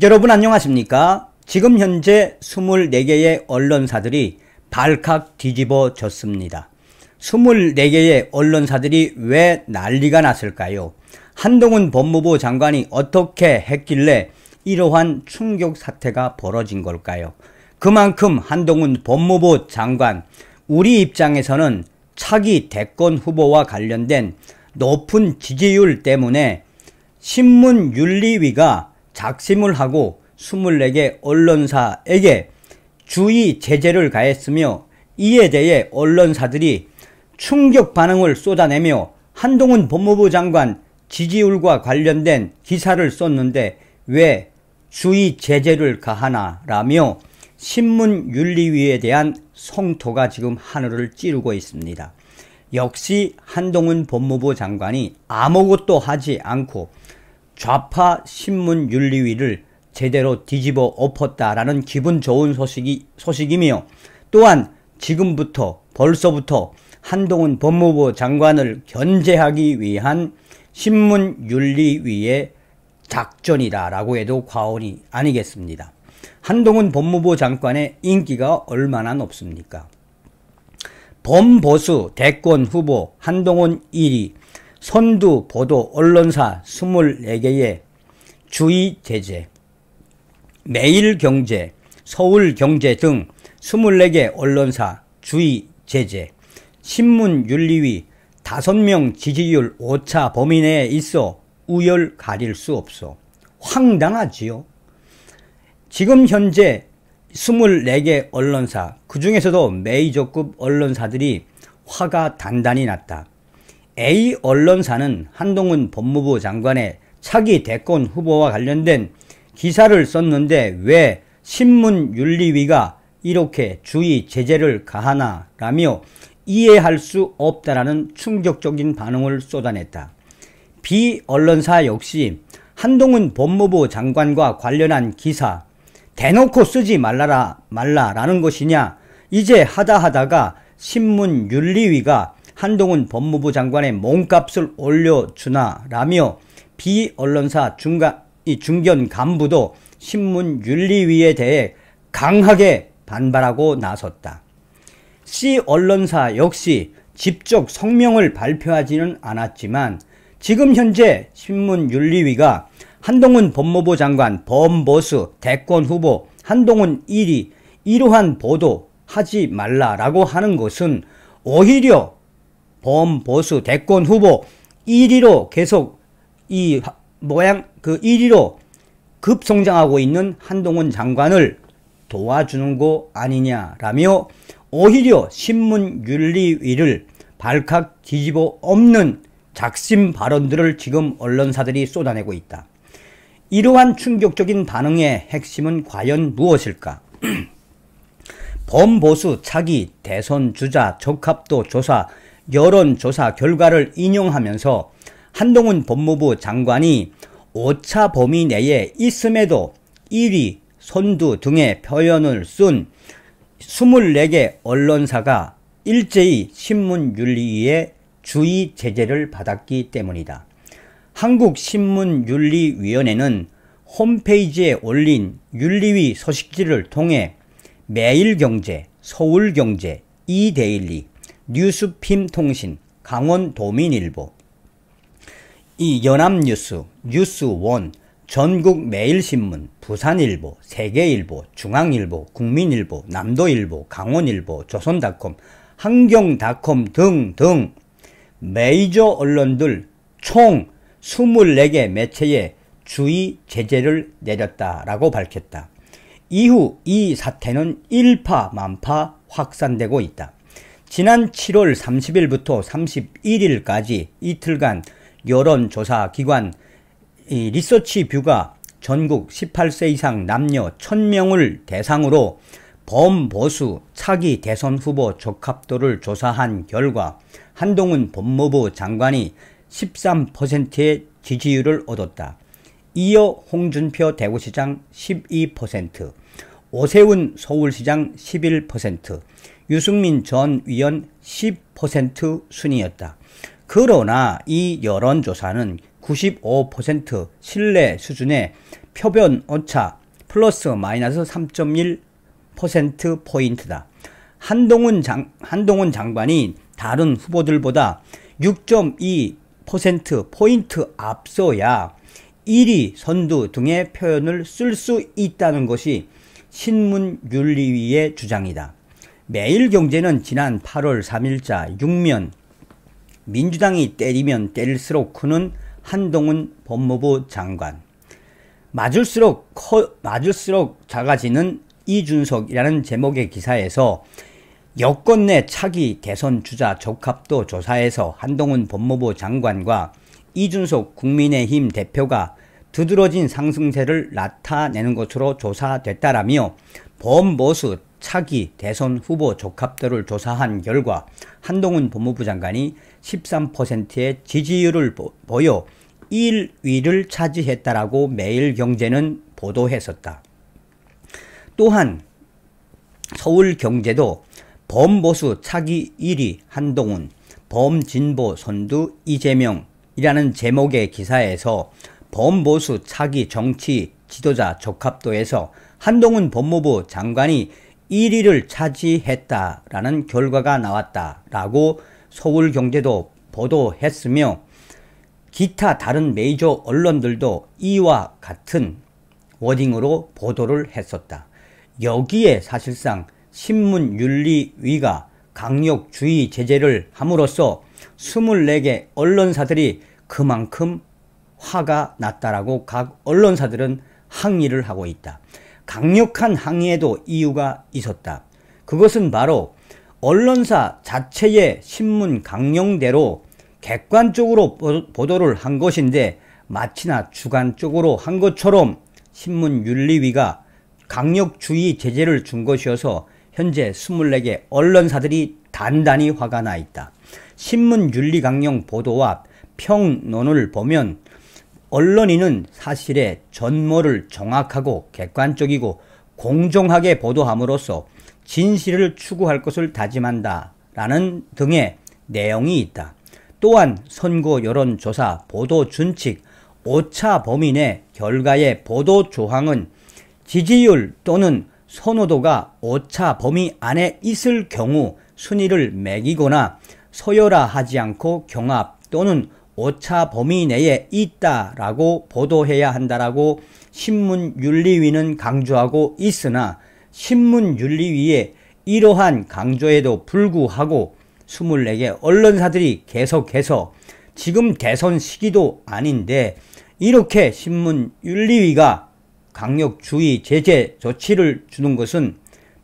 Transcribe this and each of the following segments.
여러분 안녕하십니까? 지금 현재 24개의 언론사들이 발칵 뒤집어졌습니다. 24개의 언론사들이 왜 난리가 났을까요? 한동훈 법무부 장관이 어떻게 했길래 이러한 충격 사태가 벌어진 걸까요? 그만큼 한동훈 법무부 장관, 우리 입장에서는 차기 대권 후보와 관련된 높은 지지율 때문에 신문윤리위가 작심을 하고 24개 언론사에게 주의 제재를 가했으며 이에 대해 언론사들이 충격 반응을 쏟아내며 한동훈 법무부 장관 지지율과 관련된 기사를 썼는데 왜 주의 제재를 가하나라며 신문윤리위에 대한 성토가 지금 하늘을 찌르고 있습니다. 역시 한동훈 법무부 장관이 아무것도 하지 않고 좌파 신문 윤리위를 제대로 뒤집어 엎었다라는 기분 좋은 소식이, 소식이며 또한 지금부터 벌써부터 한동훈 법무부 장관을 견제하기 위한 신문윤리위의 작전이다라고 해도 과언이 아니겠습니다. 한동훈 법무부 장관의 인기가 얼마나 높습니까? 범보수 대권 후보 한동훈 1위 선두 보도 언론사 24개의 주의 제재, 매일경제, 서울경제 등 24개 언론사 주의 제재, 신문윤리위 5명 지지율 5차 범위 내에 있어 우열 가릴 수 없어. 황당하지요. 지금 현재 24개 언론사, 그 중에서도 메이저급 언론사들이 화가 단단히 났다. A 언론사는 한동훈 법무부 장관의 차기 대권 후보와 관련된 기사를 썼는데 왜 신문윤리위가 이렇게 주의 제재를 가하나 라며 이해할 수 없다라는 충격적인 반응을 쏟아냈다. B 언론사 역시 한동훈 법무부 장관과 관련한 기사 대놓고 쓰지 말라라 말라라는 것이냐 이제 하다 하다가 신문윤리위가 한동훈 법무부 장관의 몸값을 올려주나라며 비언론사 중간, 이 중견 간부도 신문윤리위에 대해 강하게 반발하고 나섰다. C 언론사 역시 직접 성명을 발표하지는 않았지만 지금 현재 신문윤리위가 한동훈 법무부 장관, 범보수, 대권 후보, 한동훈 1위 이러한 보도하지 말라라고 하는 것은 오히려 범, 보수, 대권 후보 1위로 계속 이 모양 그 1위로 급성장하고 있는 한동훈 장관을 도와주는 거 아니냐라며 오히려 신문윤리위를 발칵 뒤집어 없는 작심 발언들을 지금 언론사들이 쏟아내고 있다. 이러한 충격적인 반응의 핵심은 과연 무엇일까? 범보수 차기 대선 주자 적합도 조사 여론조사 결과를 인용하면서 한동훈 법무부 장관이 5차 범위 내에 있음에도 1위, 선두 등의 표현을 쓴 24개 언론사가 일제히 신문윤리위에 주의 제재를 받았기 때문이다. 한국신문윤리위원회는 홈페이지에 올린 윤리위 소식지를 통해 매일경제, 서울경제, 이데일리, 뉴스핌통신, 강원도민일보, 이 연합뉴스, 뉴스원, 전국매일신문, 부산일보, 세계일보, 중앙일보, 국민일보, 남도일보, 강원일보, 조선닷컴, 한경닷컴 등등 메이저 언론들 총 24개 매체에 주의 제재를 내렸다라고 밝혔다. 이후 이 사태는 일파만파 확산되고 있다. 지난 7월 30일부터 31일까지 이틀간 여론조사 기관 리서치 뷰가 전국 18세 이상 남녀 1000명을 대상으로 범보수 차기 대선 후보 적합도를 조사한 결과 한동훈 법무부 장관이 13%의 지지율을 얻었다. 이어 홍준표 대구시장 12%, 오세훈 서울시장 11%, 유승민 전 위원 10% 순이었다. 그러나 이 여론조사는 95% 신뢰 수준의 표변 오차 플러스 마이너스 3.1% 포인트다. 한동훈 장 한동훈 장관이 다른 후보들보다 6.2% 포인트 앞서야 1위 선두 등의 표현을 쓸 수 있다는 것이 신문윤리위의 주장이다. 매일경제는 지난 8월 3일자 6면 민주당이 때리면 때릴수록 크는 한동훈 법무부 장관 맞을수록 커, 맞을수록 작아지는 이준석이라는 제목의 기사에서 여권 내 차기 대선 주자 적합도 조사에서 한동훈 법무부 장관과 이준석 국민의힘 대표가 두드러진 상승세를 나타내는 것으로 조사됐다라며 범보수 차기 대선 후보 적합도를 조사한 결과 한동훈 법무부 장관이 13%의 지지율을 보여 1위를 차지했다라고 매일경제는 보도했었다. 또한 서울경제도 범보수 차기 1위 한동훈, 범진보 선두 이재명이라는 제목의 기사에서 범보수 차기 정치 지도자 적합도에서 한동훈 법무부 장관이 1위를 차지했다라는 결과가 나왔다라고 서울경제도 보도했으며 기타 다른 메이저 언론들도 이와 같은 워딩으로 보도를 했었다. 여기에 사실상 신문윤리위가 강력주의 제재를 함으로써 24개 언론사들이 그만큼 화가 났다라고 각 언론사들은 항의를 하고 있다. 강력한 항의에도 이유가 있었다. 그것은 바로 언론사 자체의 신문 강령대로 객관적으로 보도를 한 것인데 마치나 주관적으로 한 것처럼 신문윤리위가 강력주의 제재를 준 것이어서 현재 24개 언론사들이 단단히 화가 나 있다. 신문윤리강령 보도와 평론을 보면 언론인은 사실의 전모를 정확하고 객관적이고 공정하게 보도함으로써 진실을 추구할 것을 다짐한다. 라는 등의 내용이 있다. 또한 선거 여론조사 보도 준칙 5차 범위 내 결과의 보도 조항은 지지율 또는 선호도가 5차 범위 안에 있을 경우 순위를 매기거나 서열화하지 않고 경합 또는 오차 범위 내에 있다라고 보도해야 한다라고 신문윤리위는 강조하고 있으나 신문윤리위의 이러한 강조에도 불구하고 24개 언론사들이 계속해서 지금 대선 시기도 아닌데 이렇게 신문윤리위가 강력주의 제재 조치를 주는 것은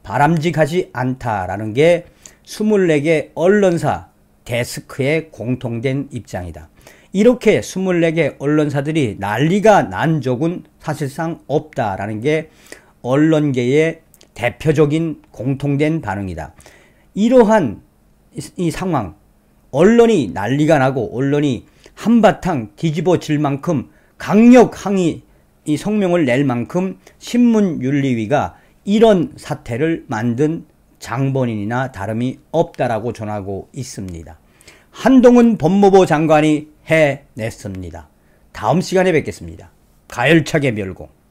바람직하지 않다라는 게 24개 언론사 데스크의 공통된 입장이다. 이렇게 24개 언론사들이 난리가 난 적은 사실상 없다라는 게 언론계의 대표적인 공통된 반응이다. 이러한 이 상황, 언론이 난리가 나고 언론이 한바탕 뒤집어질 만큼 강력 항의 이 성명을 낼 만큼 신문윤리위가 이런 사태를 만든 장본인이나 다름이 없다라고 전하고 있습니다. 한동훈 법무부 장관이 해냈습니다. 다음 시간에 뵙겠습니다. 가열차게 멸공.